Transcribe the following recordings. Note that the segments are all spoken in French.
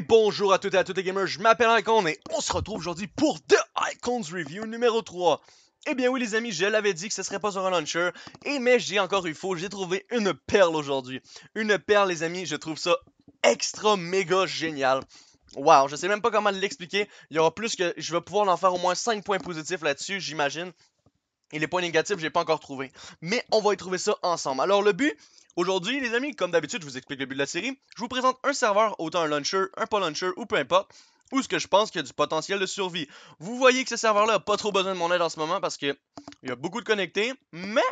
bonjour à toutes et à tous les gamers, je m'appelle Icon et on se retrouve aujourd'hui pour The Icons Review numéro 3. Eh bien oui les amis, je l'avais dit que ce serait pas sur un launcher, et mais j'ai encore eu faux, j'ai trouvé une perle aujourd'hui. Une perle les amis, je trouve ça extra méga génial. Wow, je sais même pas comment l'expliquer, il y aura plus que, je vais pouvoir en faire au moins 5 points positifs là-dessus j'imagine. Et les points négatifs, j'ai pas encore trouvé. Mais on va y trouver ça ensemble. Alors le but, aujourd'hui les amis, comme d'habitude, je vous explique le but de la série. Je vous présente un serveur, autant un launcher, un pas launcher ou peu importe. Ou ce que je pense qu'il y a du potentiel de survie. Vous voyez que ce serveur-là a pas trop besoin de mon aide en ce moment parce qu'il y a beaucoup de connectés. Mais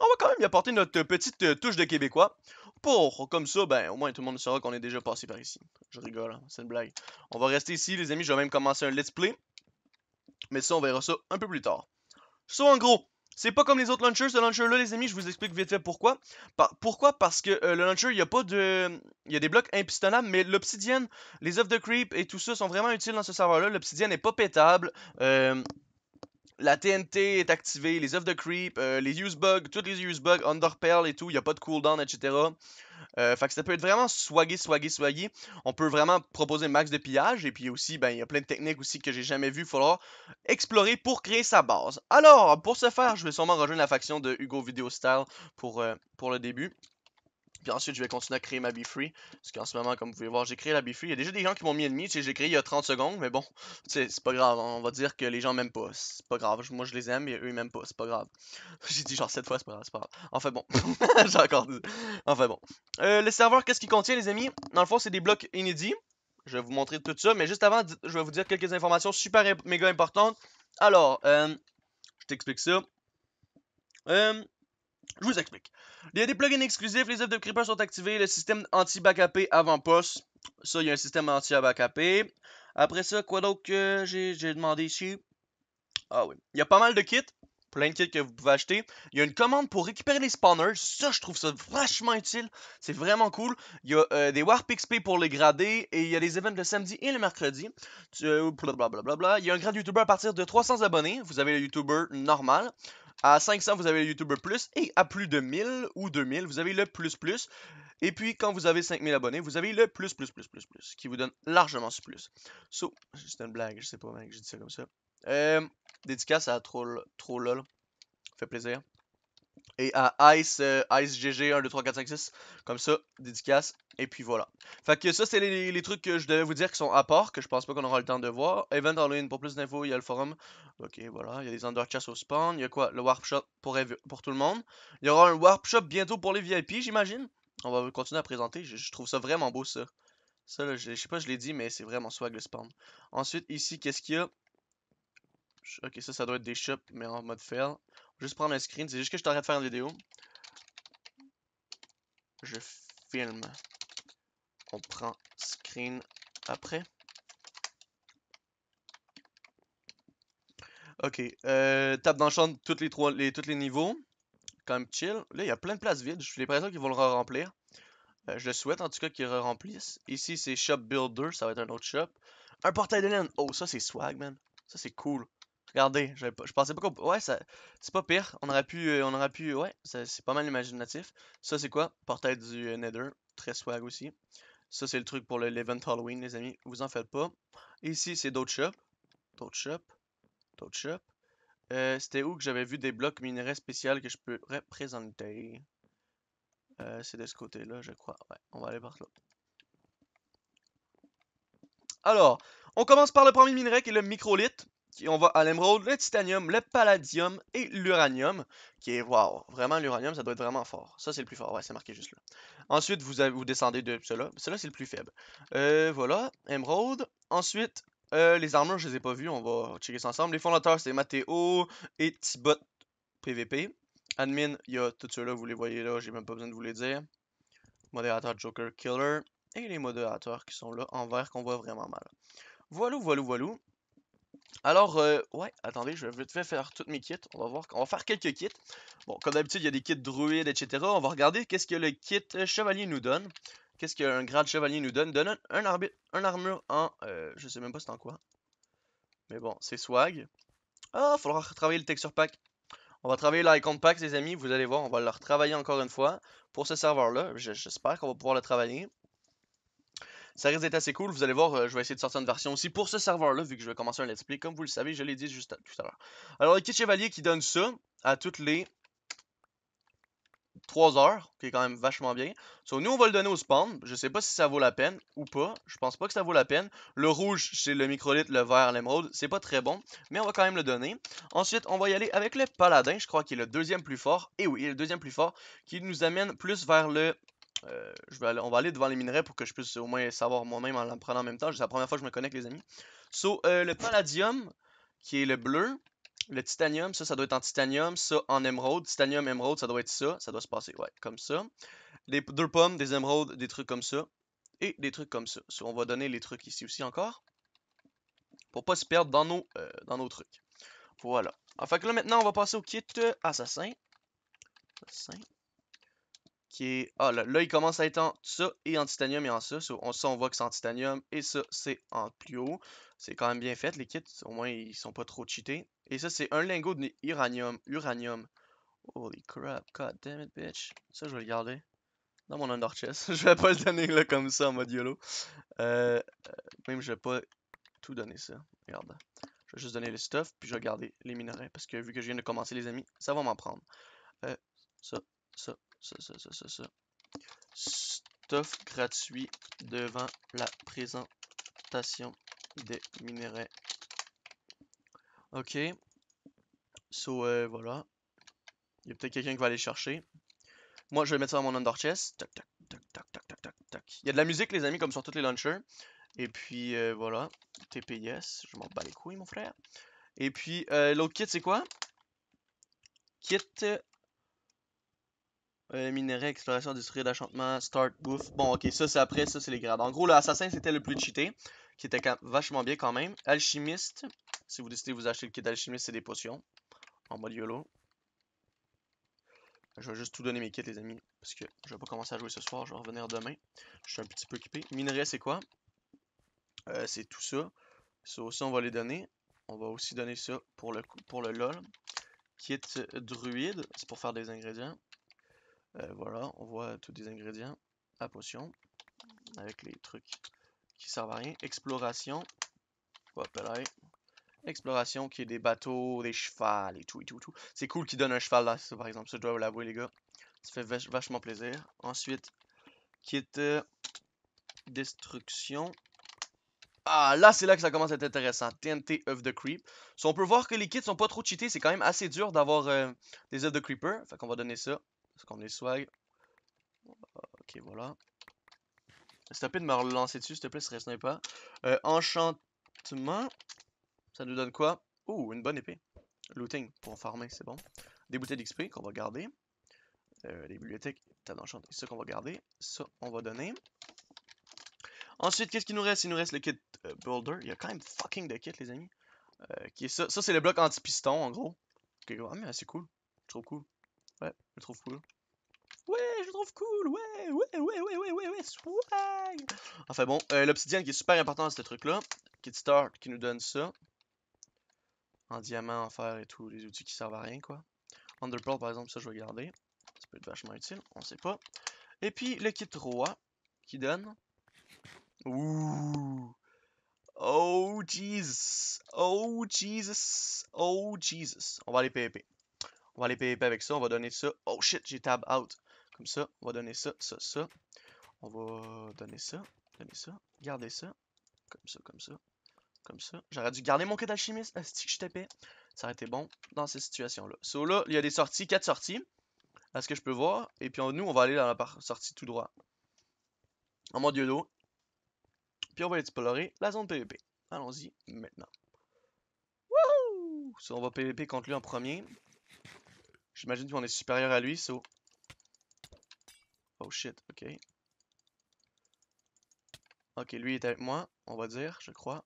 on va quand même y apporter notre petite euh, touche de québécois. Pour, comme ça, ben, au moins tout le monde saura qu'on est déjà passé par ici. Je rigole, hein, c'est une blague. On va rester ici, les amis. Je vais même commencer un let's play. Mais ça, on verra ça un peu plus tard. So, en gros, c'est pas comme les autres launchers. Ce launcher-là, les amis, je vous explique vite fait pourquoi. pourquoi Parce que euh, le launcher, il a pas de. Il y a des blocs impistonnables, mais l'obsidienne, les œufs de creep et tout ça sont vraiment utiles dans ce serveur-là. L'obsidienne n'est pas pétable. Euh, la TNT est activée, les œufs de creep, euh, les use bugs, toutes les use bugs, pearl et tout, il n'y a pas de cooldown, etc. Euh, ça peut être vraiment swaggy, swaggy, swaggy. On peut vraiment proposer max de pillage. Et puis aussi, ben, il y a plein de techniques aussi que j'ai jamais vues. Il faudra explorer pour créer sa base. Alors, pour ce faire, je vais sûrement rejoindre la faction de Hugo Video Style pour, euh, pour le début. Puis ensuite, je vais continuer à créer ma B-Free. Parce qu'en ce moment, comme vous pouvez voir, j'ai créé la B-Free. Il y a déjà des gens qui m'ont mis ennemi. Tu sais, j'ai créé il y a 30 secondes, mais bon, tu sais, c'est pas grave. On va dire que les gens m'aiment pas. C'est pas grave. Moi, je les aime et eux, ils m'aiment pas. C'est pas grave. j'ai dit genre 7 fois, c'est pas grave. C'est pas grave. Enfin bon. j'ai encore dit. Enfin bon. Euh, le serveur, qu'est-ce qu'il contient, les amis Dans le fond, c'est des blocs inédits. Je vais vous montrer tout ça. Mais juste avant, je vais vous dire quelques informations super méga importantes. Alors, euh, je t'explique ça. Euh, je vous explique. Il y a des plugins exclusifs, les œuvres de Creeper sont activées, le système anti-backupé avant-poste. Ça, il y a un système anti-backupé. Après ça, quoi d'autre que j'ai demandé ici? Ah oui. Il y a pas mal de kits plein de kits que vous pouvez acheter. Il y a une commande pour récupérer les spawners. Ça, je trouve ça vachement utile. C'est vraiment cool. Il y a euh, des Warp XP pour les grader. Et il y a les événements le samedi et le mercredi. Euh, bla. Il y a un grade YouTuber à partir de 300 abonnés. Vous avez le YouTuber normal. À 500, vous avez le YouTuber Plus. Et à plus de 1000 ou 2000, vous avez le Plus Plus. Et puis, quand vous avez 5000 abonnés, vous avez le Plus Plus Plus Plus Plus, qui vous donne largement ce plus. So, c'est une blague, je sais pas, mec, j'ai dit ça comme ça. Euh, dédicace à Troll, Troll LOL. Fait plaisir et à Ice, euh, Ice GG 1, 2, 3, 4, 5, 6. Comme ça, dédicace. Et puis voilà. Fait que ça, c'est les, trucs que je devais vous dire qui sont à part, que je pense pas qu'on aura le temps de voir. Event en pour plus d'infos, il y a le forum. Ok, voilà. Il y a des underchats au spawn. Il y a quoi Le warp shop pour, pour tout le monde. Il y aura un warp shop bientôt pour les VIP, j'imagine. On va continuer à présenter. Je, trouve ça vraiment beau, ça. Ça, là, je, je sais pas, je l'ai dit, mais c'est vraiment swag le spawn. Ensuite, ici, qu'est-ce qu'il y a Ok, ça, ça doit être des shops, mais en mode fail. Juste prendre un screen, c'est juste que je t'arrête de faire une vidéo. Je filme. On prend screen après. Ok, euh, tape dans le champ toutes les tous les niveaux. Quand même chill. Là, il y a plein de places vides. J'ai l'impression qu'ils vont le remplir. Euh, je le souhaite en tout cas qu'ils re remplissent. Ici, c'est Shop Builder. Ça va être un autre shop. Un portail de laine. Oh, ça, c'est swag, man. Ça, c'est cool. Regardez, je, pensais pas qu'on... Ouais, c'est pas pire. On aurait pu... Euh, on aurait pu... Ouais, c'est pas mal imaginatif. Ça, c'est quoi? Portail du euh, Nether. Très swag aussi. Ça, c'est le truc pour l'event Halloween, les amis. Vous en faites pas. ici, c'est d'autres shops. D'autres shops. D'autres shops. Euh, c'était où que j'avais vu des blocs minerais spéciaux que je peux représenter? c'est de ce côté-là, je crois. Ouais, on va aller par là. Alors, on commence par le premier minerai qui est le Microlith on va à l'émeraude, le titanium, le palladium et l'uranium. Qui est, wow, vraiment l'uranium, ça doit être vraiment fort. Ça, c'est le plus fort, ouais, c'est marqué juste là. Ensuite, vous, avez, vous descendez de cela. Cela, c'est le plus faible. Euh, voilà, émeraude. Ensuite, euh, les armures, je les ai pas vues, on va checker ça ensemble. Les fondateurs, c'est Matteo et Tibot PVP. Admin, il y a tout ceux-là, vous les voyez là, j'ai même pas besoin de vous les dire. Modérateur Joker Killer. Et les modérateurs qui sont là en vert qu'on voit vraiment mal. Voilà, voilà, voilà. Alors, euh, ouais, attendez, je vais vite faire toutes mes kits. On va voir, on va faire quelques kits. Bon, comme d'habitude, il y a des kits druides, etc. On va regarder qu'est-ce que le kit euh, chevalier nous donne. Qu'est-ce qu'un grade chevalier nous donne Donne un, armure en... Euh, je sais même pas c'est en quoi. Mais bon, c'est swag. Ah, il faudra retravailler le texture pack. On va travailler l'icon pack, les amis. Vous allez voir, on va le retravailler encore une fois pour ce serveur-là. J'espère qu'on va pouvoir le travailler. Ça risque d'être assez cool. Vous allez voir, euh, je vais essayer de sortir une version aussi pour ce serveur-là, vu que je vais commencer un let's play. Comme vous le savez, je l'ai dit juste tout à l'heure. Alors, le kit chevalier qui donne ça à toutes les 3 heures, qui est quand même vachement bien. So, nous, on va le donner au spawn. Je sais pas si ça vaut la peine ou pas. Je pense pas que ça vaut la peine. Le rouge, c'est le microlite, le vert, l'émeraude. C'est pas très bon, mais on va quand même le donner. Ensuite, on va y aller avec le paladin, je crois qu'il est le deuxième plus fort. Et oui, il est le deuxième plus fort, qui nous amène plus vers le euh, je vais on va aller devant les minerais pour que je puisse au moins savoir moi-même en l'apprenant prenant en même temps. C'est la première fois que je me connecte, les amis. So, euh, le palladium, qui est le bleu. Le titanium, ça, ça doit être en titanium. Ça, en émeraude. Titanium, émeraude, ça doit être ça. Ça doit se passer, ouais, comme ça. Les deux pommes, des émeraudes, des trucs comme ça. Et des trucs comme ça. on va donner les trucs ici aussi encore. Pour pas se perdre dans nos, euh, dans nos trucs. Voilà. Enfin, ah, que là, maintenant, on va passer au kit assassin. Assassin. Ah, là, il commence à être en ça et en titanium et en ça. on, ça, on voit que c'est en titanium et ça, c'est en plus haut. C'est quand même bien fait, les kits. Au moins, ils sont pas trop cheatés. Et ça, c'est un lingot de uranium. Holy crap. God damn it, bitch. Ça, je vais le garder. Dans mon under chest. je vais pas le donner comme ça en mode YOLO. Euh, euh, même, je vais pas tout donner ça. Regarde. Je vais juste donner le stuff, puis je vais garder les minerais. Parce que vu que je viens de commencer, les amis, ça va m'en prendre. Euh, ça, ça, ça, ça, ça, ça, Stuff gratuit devant la présentation des minerais. Ok. So, euh, voilà. Il y a peut-être quelqu'un qui va aller chercher. Moi, je vais mettre ça dans mon under chest. Tac, tac, tac, tac, tac, tac, tac, Il y a de la musique, les amis, comme sur tous les launchers. Et puis, euh, voilà. TPS. Je m'en bats les couilles, mon frère. Et puis, euh, l'autre kit, c'est quoi? Kit euh, exploration, destruire, d'achantement, start, bouffe. Bon, ok, ça c'est après, ça c'est les grades. En gros, l'assassin c'était le plus cheaté, qui était vachement bien quand même. Alchimiste, si vous décidez de vous acheter le kit d'alchimiste, c'est des potions. En mode YOLO. Je vais juste tout donner mes kits, les amis, parce que je vais pas commencer à jouer ce soir, je vais revenir demain. Je suis un petit peu occupé. minerai c'est quoi euh, C'est tout ça. Ça aussi, on va les donner. On va aussi donner ça pour le, pour le LOL. Kit euh, druide, c'est pour faire des ingrédients. Euh, voilà, on voit tous les ingrédients à potion. Avec les trucs qui servent à rien. Exploration. Exploration qui est des bateaux, des chevals et tout et tout, C'est cool qui donne un cheval là, par exemple. Ça, je dois vous l'avouer, les gars. Ça fait vachement plaisir. Ensuite, kit euh, destruction. Ah, là, c'est là que ça commence à être intéressant. TNT, of the creep. So, on peut voir que les kits sont pas trop cheatés. C'est quand même assez dur d'avoir euh, des œufs de creeper. Fait qu'on va donner ça. Parce qu'on est swag. Euh, ok, voilà. S'il te de me relancer dessus, s'il te plaît, ce reste pas. Euh, enchantement. Ça nous donne quoi Oh, une bonne épée. Looting pour farmer, c'est bon. Des bouteilles d'XP qu'on va garder. Euh, les bibliothèques, T'as d'enchanté ça qu'on va garder. Ça, on va donner. Ensuite, qu'est-ce qu'il nous reste Il nous reste le kit euh, boulder Il y a quand même fucking de kits, les amis. qui est ça. Ça, c'est le bloc anti-piston, en gros. ah, mais c'est cool. Trop cool. Ouais, je le trouve cool. Ouais, je trouve cool, ouais, ouais, ouais, ouais, ouais, ouais, swag! Enfin bon, euh, l'obsidienne qui est super important dans ce truc-là. Kit start qui nous donne ça. En diamant, en fer et tout, les outils qui servent à rien, quoi. Underpearl, par exemple, ça je vais garder. Ça peut être vachement utile, on sait pas. Et puis le kit roi qui donne. Ouh! Oh Jesus! Oh Jesus! Oh Jesus! On va aller PvP. On va aller PVP avec ça. On va donner ça. Oh shit, j'ai tab out. Comme ça. On va donner ça, ça, ça. On va donner ça. Donner ça. Garder ça. Comme ça, comme ça. Comme ça. J'aurais dû garder mon kit alchimiste. si je tapais. Ça aurait été bon dans cette situation là So là, il y a des sorties, quatre sorties. À ce que je peux voir. Et puis nous, on va aller dans la sortie tout droit. En mode yodo Puis on va explorer la zone PVP. Allons-y maintenant. Wouhou! So, on va PVP contre lui en premier. J'imagine qu'on est supérieur à lui, so... Oh shit, ok. Ok, lui est avec moi, on va dire, je crois.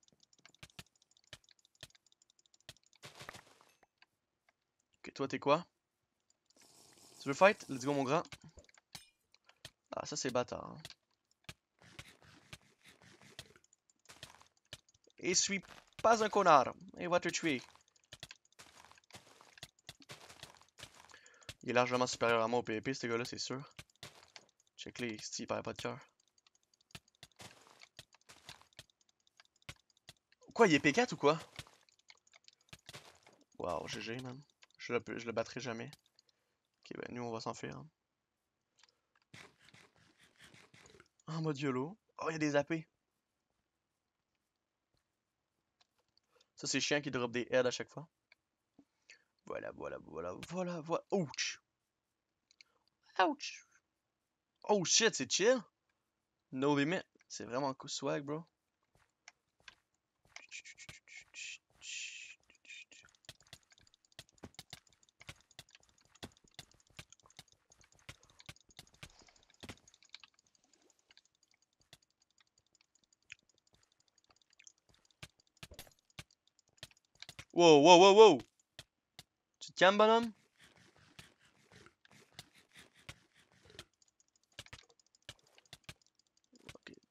Ok, toi t'es quoi? Tu veux fight? Let's go mon grand. Ah, ça c'est bâtard. Hein. Et suis pas un connard. Et va te tuer. Il est largement supérieur à moi au PvP, ce gars-là, c'est sûr. Check les s'il il perd pas de cœur. Quoi, il est P4 ou quoi? Wow, GG, même. Je le, je le battrai jamais. Ok, ben nous, on va s'enfuir. faire. En mode YOLO. Oh, il y a des AP. Ça, c'est chien qui drop des heads à chaque fois. Voilà, voilà, voilà, voilà, voilà. Ouch. Ouch. Oh shit, c'est chill. No limit. C'est vraiment cool swag, bro. Whoa, whoa, whoa, whoa bonhomme.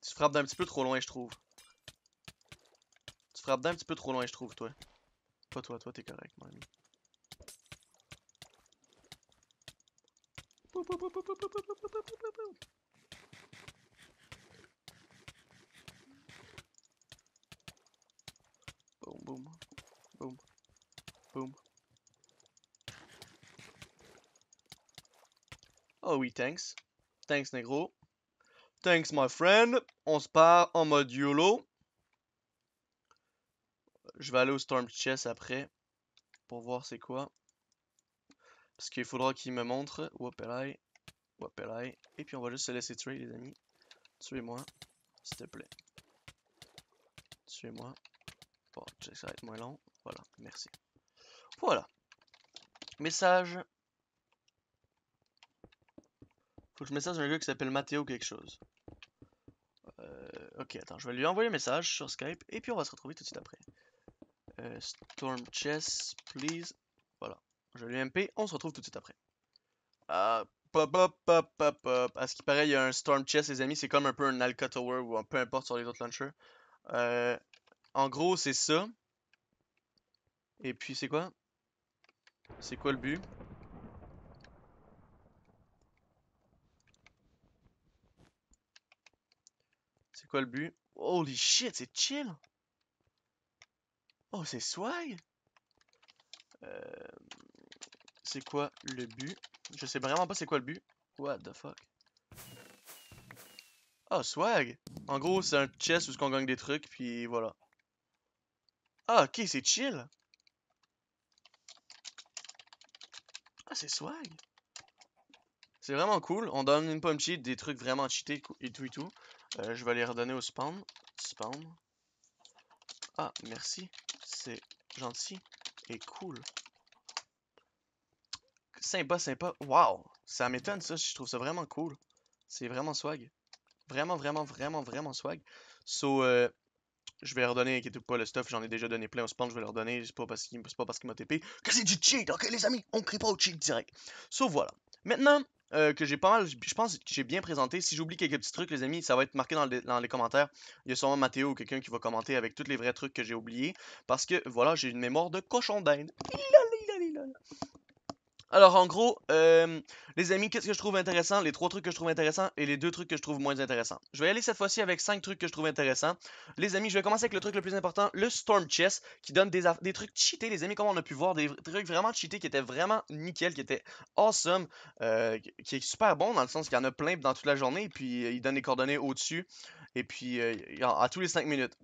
Tu frappes d'un petit peu trop loin, je trouve. Tu frappes d'un petit peu trop loin, je trouve, toi. Pas toi, toi, t'es correct, mon ami. Boum, boum. Boum. Boum. Oh oui, thanks. Thanks, negro. Thanks, my friend. On se part en mode YOLO. Je vais aller au Storm Chess après. Pour voir c'est quoi. Parce qu'il faudra qu'il me montre. Wapelai. Wapelai. Et puis on va juste se laisser tuer, les amis. Tuez-moi. S'il te plaît. Tuez-moi. Bon, ça va être moins long. Voilà, merci. Voilà. Message faut que je message un gars qui s'appelle Mathéo quelque chose. Euh, ok, attends, je vais lui envoyer un message sur Skype et puis on va se retrouver tout de suite après. Euh, Storm Chess, please. Voilà, je lui MP, on se retrouve tout de suite après. Ah, pop, pop, pop, pop, pop. À ce qui paraît, il y a un Storm Chess, les amis, c'est comme un peu un Alcatower ou un peu importe sur les autres launchers. Euh, en gros, c'est ça. Et puis, c'est quoi C'est quoi le but C'est quoi le but? Holy shit, c'est chill! Oh, c'est swag! Euh, c'est quoi le but? Je sais vraiment pas c'est quoi le but. What the fuck? oh, swag! En gros, c'est un chest où on gagne des trucs, puis voilà. Ah, ok, c'est chill! Ah, c'est swag! C'est vraiment cool. On donne une pomme cheat, des trucs vraiment cheatés et tout et tout. Euh, je vais les redonner au spawn. Spawn. Ah, merci. C'est gentil et cool. Sympa, sympa. Wow! Ça m'étonne, ça. Je trouve ça vraiment cool. C'est vraiment swag. Vraiment, vraiment, vraiment, vraiment swag. So, euh, je vais redonner. donner, inquiétez pas, le stuff, j'en ai déjà donné plein au spawn, je vais leur donner, c'est pas parce qu'il m'a TP, que c'est du cheat, ok les amis, on crie pas au cheat direct. So voilà. Maintenant, euh, que j'ai pas mal. Je pense que j'ai bien présenté. Si j'oublie quelques petits trucs, les amis, ça va être marqué dans, les commentaires. Il y a sûrement Mathéo ou quelqu'un qui va commenter avec tous les vrais trucs que j'ai oubliés. Parce que voilà, j'ai une mémoire de cochon d'Inde. Alors en gros, euh, les amis, qu'est-ce que je trouve intéressant Les trois trucs que je trouve intéressants et les deux trucs que je trouve moins intéressants. Je vais aller cette fois-ci avec cinq trucs que je trouve intéressants. Les amis, je vais commencer avec le truc le plus important, le Storm Chess, qui donne des, trucs cheatés, les amis, comme on a pu voir, des trucs vraiment cheatés qui étaient vraiment nickel, qui étaient awesome, euh, qui est super bon dans le sens qu'il y en a plein dans toute la journée, et puis euh, il donne des coordonnées au-dessus, et puis à tous les 5 minutes.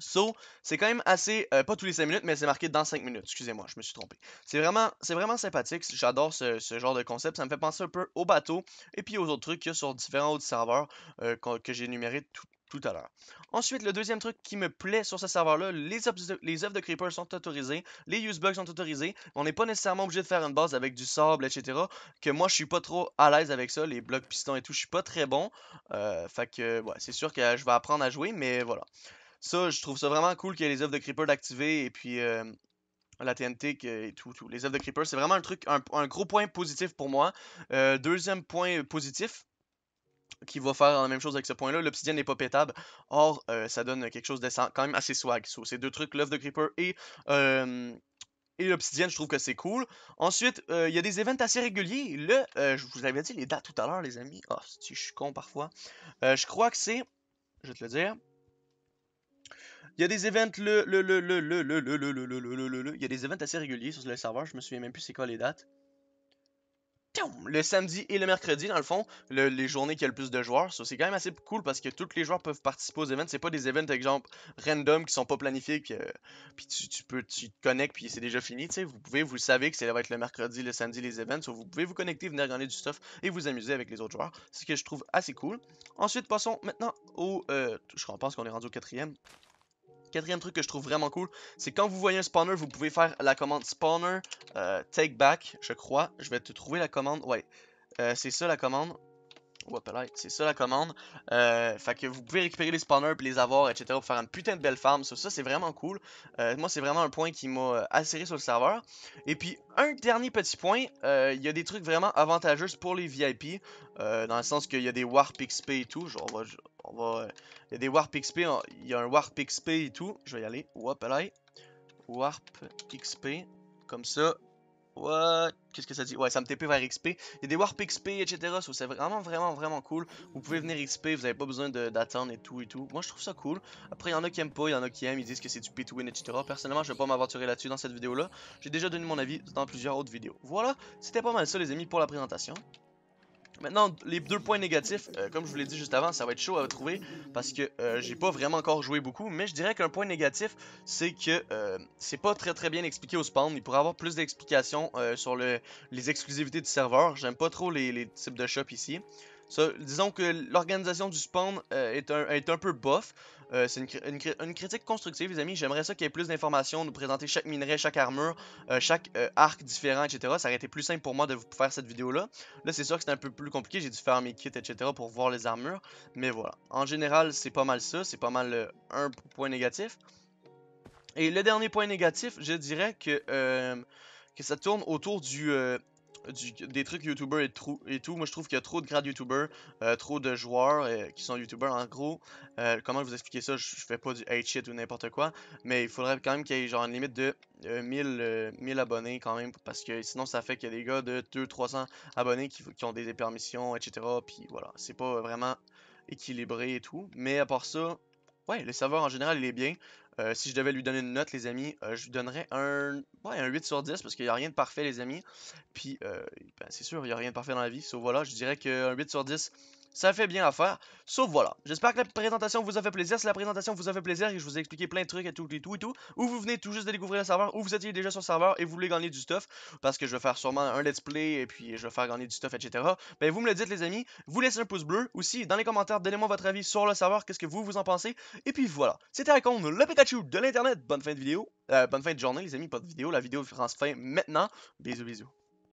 So, c'est quand même assez, euh, pas tous les 5 minutes, mais c'est marqué dans 5 minutes. Excusez-moi, je me suis trompé. C'est vraiment, vraiment sympathique. J'adore ce, genre de concept. Ça me fait penser un peu au bateau et puis aux autres trucs qu'il y a sur différents autres serveurs euh, que, j'ai énumérés tout, à l'heure. Ensuite, le deuxième truc qui me plaît sur ce serveur-là, les, les de Creeper sont autorisés, les use blocks sont autorisés, on n'est pas nécessairement obligé de faire une base avec du sable, etc. Que moi, je suis pas trop à l'aise avec ça, les blocs pistons et tout, je suis pas très bon. Euh, fait que, c'est sûr que je vais apprendre à jouer, mais voilà ça, je trouve ça vraiment cool qu'il y ait les œuvres de Creeper d'activer et puis la TNT et tout, Les œuvres de Creeper, c'est vraiment un truc, un, gros point positif pour moi. Euh, deuxième point euh, positif, qui va faire la même chose avec ce point-là. L'obsidienne n'est pas pétable. Or, euh, ça donne quelque chose de quand même assez swag. ces deux trucs, l'œuf de Creeper et, l'obsidienne, je trouve que c'est cool. Ensuite, il y a des événements assez réguliers. Là, je vous avais dit les dates tout à l'heure, les amis. Oh, si je suis con parfois. je crois que c'est, je vais te le dire, il y a des events le le le le le le le le le Il y a des events assez réguliers sur le serveur, je me souviens même plus c'est quoi les dates. Le samedi et le mercredi, dans le fond, les journées qui a le plus de joueurs. c'est quand même assez cool parce que tous les joueurs peuvent participer aux events. C'est pas des events, exemple, random qui sont pas planifiés. Puis, tu, peux, tu te connectes, puis c'est déjà fini. Vous pouvez, vous savez que ça va être le mercredi, le samedi, les events. vous pouvez vous connecter, venir regarder du stuff et vous amuser avec les autres joueurs. C'est ce que je trouve assez cool. Ensuite, passons maintenant au. je pense qu'on est rendu au quatrième. Quatrième truc que je trouve vraiment cool, c'est quand vous voyez un spawner, vous pouvez faire la commande spawner euh, take back, je crois. Je vais te trouver la commande. Ouais, euh, c'est ça la commande c'est ça la commande. Euh, fait que vous pouvez récupérer les spawners puis les avoir, etc. pour faire une putain de belle farm. Ça, c'est vraiment cool. Euh, moi, c'est vraiment un point qui m'a euh, asserré sur le serveur. Et puis, un dernier petit point, il y a des trucs vraiment avantageux pour les VIP. dans le sens qu'il y a des Warp XP et tout. Genre, on va, on va, il y a des Warp XP, il y a un Warp XP et tout. Je vais y aller. Warp Warp XP. Comme ça, What? Qu'est-ce que ça dit? Ouais, ça me TP vers XP. Il y a des warp XP, etc. c'est vraiment, vraiment, vraiment cool. Vous pouvez venir XP, vous n'avez pas besoin d'attendre et tout et tout. Moi, je trouve ça cool. Après, il y en a qui aiment pas, il y en a qui aiment, ils disent que c'est du pay to win, etc. Personnellement, je vais pas m'aventurer là-dessus dans cette vidéo-là. J'ai déjà donné mon avis dans plusieurs autres vidéos. Voilà, c'était pas mal ça, les amis, pour la présentation. Maintenant, les deux points négatifs, euh, comme je vous l'ai dit juste avant, ça va être chaud à trouver parce que euh, j'ai pas vraiment encore joué beaucoup, mais je dirais qu'un point négatif, c'est que euh, c'est pas très très bien expliqué au spawn. Il pourrait avoir plus d'explications sur les exclusivités du serveur. J'aime pas trop les, types de shops ici. disons que l'organisation du spawn est est, un, peu bof. Euh, c'est une, critique constructive, les amis. J'aimerais ça qu'il y ait plus d'informations, nous présenter chaque minerai, chaque armure, euh, chaque euh, arc différent, etc. Ça aurait été plus simple pour moi de vous faire cette vidéo-là. Là, c'est sûr que c'est un peu plus compliqué. J'ai dû faire mes kits, etc. pour voir les armures. Mais voilà. En général, c'est pas mal ça. C'est pas mal un point négatif. Et le dernier point négatif, je dirais que, que ça tourne autour du, des trucs youtubeurs et, trou, et tout. Moi, je trouve qu'il y a trop de grades youtubeurs, euh, trop de joueurs euh, qui sont youtubeurs En gros, euh, comment je vous expliquer ça je, fais pas du hate shit ou n'importe quoi, mais il faudrait quand même qu'il y ait genre une limite de 1000, 1000 abonnés quand même, parce que sinon, ça fait qu'il y a des gars de 200-300 abonnés qui, qui, ont des permissions, etc. Puis voilà, c'est pas vraiment équilibré et tout. Mais à part ça, ouais, le serveur en général, il est bien. Euh, si je devais lui donner une note, les amis, euh, je lui donnerais un, un 8 sur 10 parce qu'il n'y a rien de parfait, les amis. Puis, euh, ben, c'est sûr, il n'y a rien de parfait dans la vie. Sauf voilà, je dirais qu'un 8 sur 10, ça fait bien à Sauf voilà, j'espère que la présentation vous a fait plaisir. Si la présentation vous a fait plaisir et que je vous ai expliqué plein de trucs et tout et tout et tout, ou vous venez tout juste de découvrir le serveur, ou vous étiez déjà sur le serveur et vous voulez gagner du stuff, parce que je vais faire sûrement un let's play et puis je vais faire gagner du stuff, etc. Ben vous me le dites les amis, vous laissez un pouce bleu, aussi dans les commentaires, donnez-moi votre avis sur le serveur, qu'est-ce que vous vous en pensez. Et puis voilà, c'était Icon, le Pikachu de l'internet, bonne fin de vidéo, euh, bonne fin de journée les amis, pas de vidéo, la vidéo France fin maintenant, bisous bisous.